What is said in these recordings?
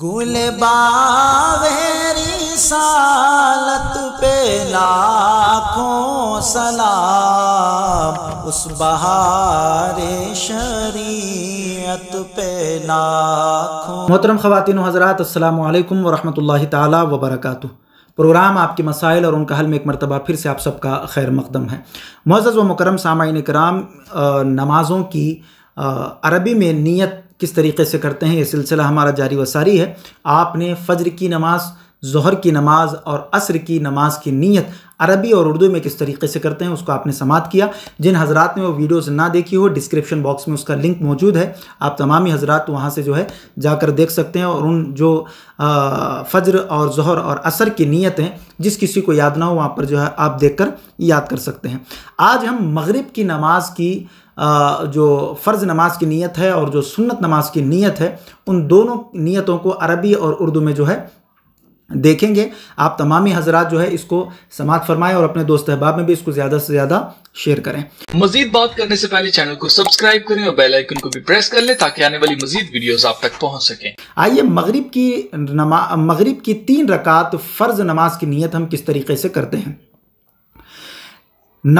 गुल बावेरी सालत पे लाखों सलाम उस बहारे शरीयत पे लाखों मोहतरम ख़वातिन हज़रात अल्लाम वरहमल ताली वबरकू प्रोग्राम आपके मसाइल और उनका हल में एक मरतबा फिर से आप सबका खैर मकदम है मोज़ व मुकरम सामाइन कराम नमाज़ों की अरबी में नीयत किस तरीके से करते हैं ये सिलसिला हमारा जारी व सारी है आपने फ़ज्र की नमाज़ जहर की नमाज और असर की नमाज की नीयत अरबी और उर्दू में किस तरीके से करते हैं उसको आपने समाप्त किया जिन हजरात ने वो वीडियोस ना देखी हो डिस्क्रिप्शन बॉक्स में उसका लिंक मौजूद है आप तमामी हजरात वहाँ से जो है जाकर देख सकते हैं और उन जो आ, फज्र और जहर और असर की नीयत हैं जिस किसी को याद ना हो वहाँ पर जो है आप देख कर याद कर सकते हैं आज हम मगरब की नमाज की जो फ़र्ज़ नमाज की नीयत है और जो सुन्नत नमाज की नीयत है उन दोनों नीयतों को अरबी और उर्दू में जो है देखेंगे आप तमामी हजरात जो है इसको समाज फरमाएं और अपने दोस्त अहबाब में भी इसको ज्यादा से ज्यादा शेयर करें मजीद बात करने से पहले चैनल को सब्सक्राइब करें और बेल आइकन को भी प्रेस कर लें ताकि आने वाली मजीद वीडियोस आप तक पहुंच सकें आइए मगरिब की नमा मगरिब की तीन रकात फर्ज नमाज की नीयत हम किस तरीके से करते हैं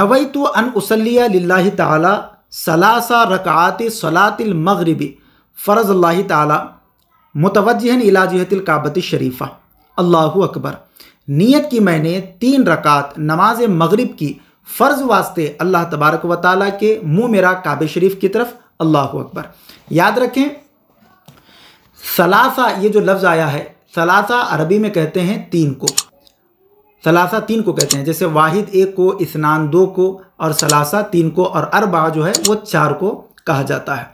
नवई तो अन उसलिया तला सलासा रकात सलातिल मगरबी फ़र्ज़ अल्लाह ताली मुतवजहन इलाजहतिल काबत शरीफ़ा अल्लाह अकबर नीयत की मैंने तीन रकात नमाज मगरिब की फ़र्ज़ वास्ते अल्लाह तबारक व ताली के मुँह मेरा काब शरीफ की तरफ अल्लाह अकबर याद रखें सलासा ये जो लफ्ज़ आया है सलासा अरबी में कहते हैं तीन को सलासा तीन को कहते हैं जैसे वाहिद एक को इसनान दो को और सलासा तीन को और अरबा जो है वो चार को कहा जाता है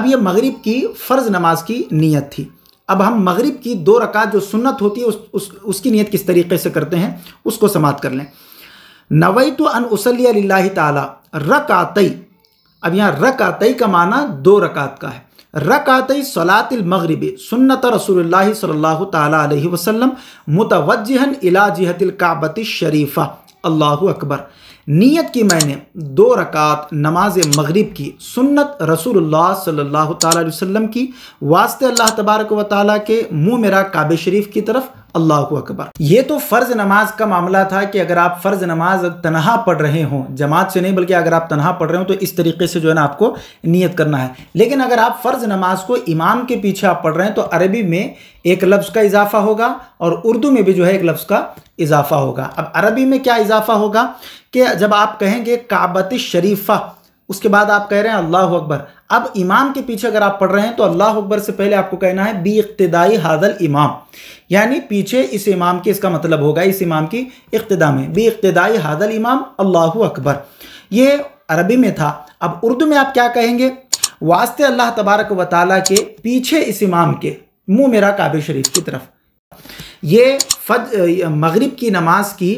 अब ये मगरिब की फ़र्ज़ नमाज की नीयत थी अब हम मगरिब की दो रकात जो सुन्नत होती है उस, उस उसकी नीयत किस तरीके से करते हैं उसको समाप्त कर लें नवई तो अन तला रक आतई अब यहाँ आतई का माना दो रकात का है रक आतई सलातिल मगरब सुन्नत रसूल सल्लल्लाहु वसलम वसल्लम मुतवजहन इला जिहतिल काबत शरीफ़ा अल्लाह अकबर नीयत की मैंने दो रकात नमाज मगरिब की सुन्नत रसूलुल्लाह सल्लल्लाहु अलैहि वसल्लम की वास्ते अल्लाह तबारक व ताली के मुंह मेरा काबे शरीफ की तरफ अल्लाह अकबर ये तो फ़र्ज़ नमाज का मामला था कि अगर आप फ़र्ज़ नमाज तनहा पढ़ रहे हों जमात से नहीं बल्कि अगर आप तनहा पढ़ रहे हो तो इस तरीके से जो है ना आपको नियत करना है लेकिन अगर आप फ़र्ज़ नमाज को इमाम के पीछे आप पढ़ रहे हैं तो अरबी में एक लफ्ज़ का इजाफ़ा होगा और उर्दू में भी जो है एक लफ्ज़ का इजाफ़ा होगा अब अरबी में क्या इजाफ़ा होगा कि जब आप कहेंगे काबत शरीफा उसके बाद आप कह रहे हैं अल्लाह अकबर अब इमाम के पीछे अगर आप पढ़ रहे हैं तो अल्लाह अकबर से पहले आपको कहना है बी इकतदाई हादल इमाम यानी पीछे इस इमाम के इसका मतलब होगा इस इमाम की इकतदा में बी इकतदाई हादल इमाम अल्लाह अकबर ये अरबी में था अब उर्दू में आप क्या कहेंगे वास्ते अल्लाह तबारक व के पीछे इस इमाम के मुँह मेरा काबे शरीफ की तरफ ये फज मगरब की नमाज की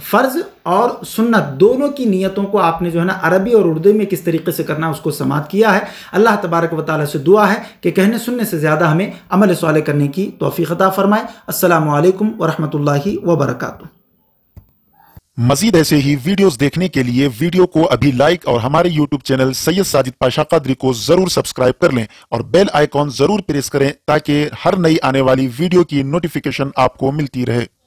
फ़र्ज़ और सुन्नत दोनों की नीयतों को आपने जो है ना अरबी और उर्दू में किस तरीके से करना उसको समात किया है अल्लाह तबारक व ताली से दुआ है कि कहने सुनने से ज़्यादा हमें अमल साल करने की तोफ़ी अता फ़रमाए असल वरहमल वबरक मजीद ऐसे ही वीडियोस देखने के लिए वीडियो को अभी लाइक और हमारे यूट्यूब चैनल सैयद साजिद पाशा कादरी को जरूर सब्सक्राइब कर लें और बेल आइकॉन जरूर प्रेस करें ताकि हर नई आने वाली वीडियो की नोटिफिकेशन आपको मिलती रहे